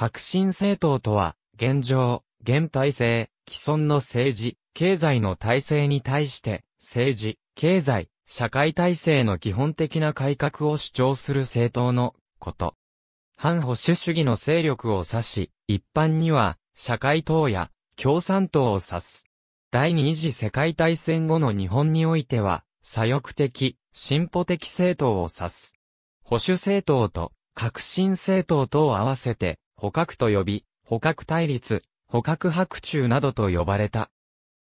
革新政党とは、現状、現体制、既存の政治、経済の体制に対して、政治、経済、社会体制の基本的な改革を主張する政党のこと。反保守主義の勢力を指し、一般には、社会党や共産党を指す。第二次世界大戦後の日本においては、左翼的、進歩的政党を指す。保守政党と革新政党とを合わせて、捕獲と呼び、捕獲対立、捕獲白昼などと呼ばれた。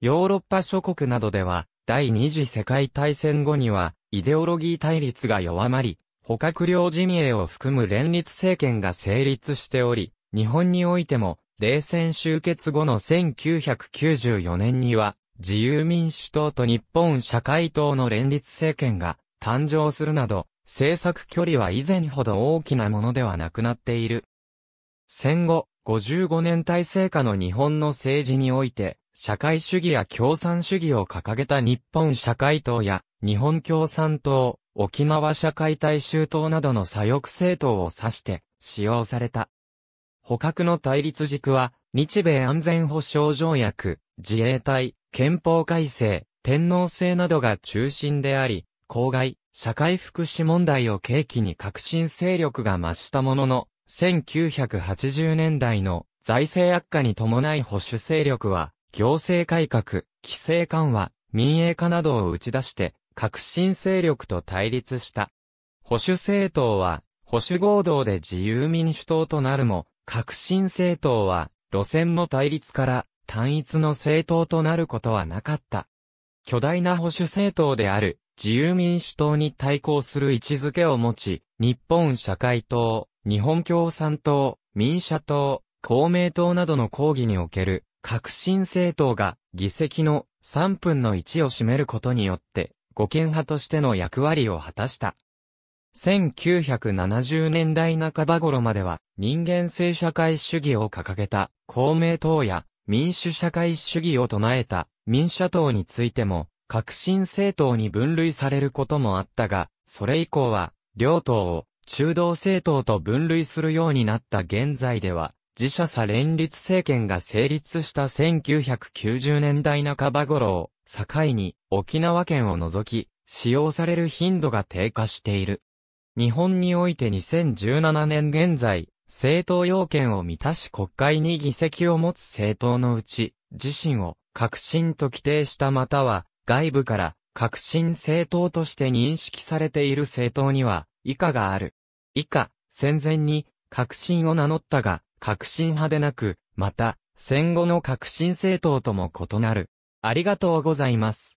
ヨーロッパ諸国などでは、第二次世界大戦後には、イデオロギー対立が弱まり、捕獲領陣営を含む連立政権が成立しており、日本においても、冷戦終結後の1994年には、自由民主党と日本社会党の連立政権が誕生するなど、政策距離は以前ほど大きなものではなくなっている。戦後、55年体制下の日本の政治において、社会主義や共産主義を掲げた日本社会党や日本共産党、沖縄社会大衆党などの左翼政党を指して使用された。捕獲の対立軸は日米安全保障条約、自衛隊、憲法改正、天皇制などが中心であり、公害、社会福祉問題を契機に革新勢力が増したものの、1980年代の財政悪化に伴い保守勢力は、行政改革、規制緩和、民営化などを打ち出して、革新勢力と対立した。保守政党は、保守合同で自由民主党となるも、革新政党は、路線の対立から、単一の政党となることはなかった。巨大な保守政党である、自由民主党に対抗する位置づけを持ち、日本社会党、日本共産党、民社党、公明党などの抗議における革新政党が議席の3分の1を占めることによって護憲派としての役割を果たした。1970年代半ば頃までは人間性社会主義を掲げた公明党や民主社会主義を唱えた民社党についても革新政党に分類されることもあったが、それ以降は両党を中道政党と分類するようになった現在では、自社差連立政権が成立した1990年代半ば頃を境に沖縄県を除き使用される頻度が低下している。日本において2017年現在、政党要件を満たし国会に議席を持つ政党のうち、自身を革新と規定したまたは外部から革新政党として認識されている政党には以下がある。以下、戦前に、革新を名乗ったが、革新派でなく、また、戦後の革新政党とも異なる。ありがとうございます。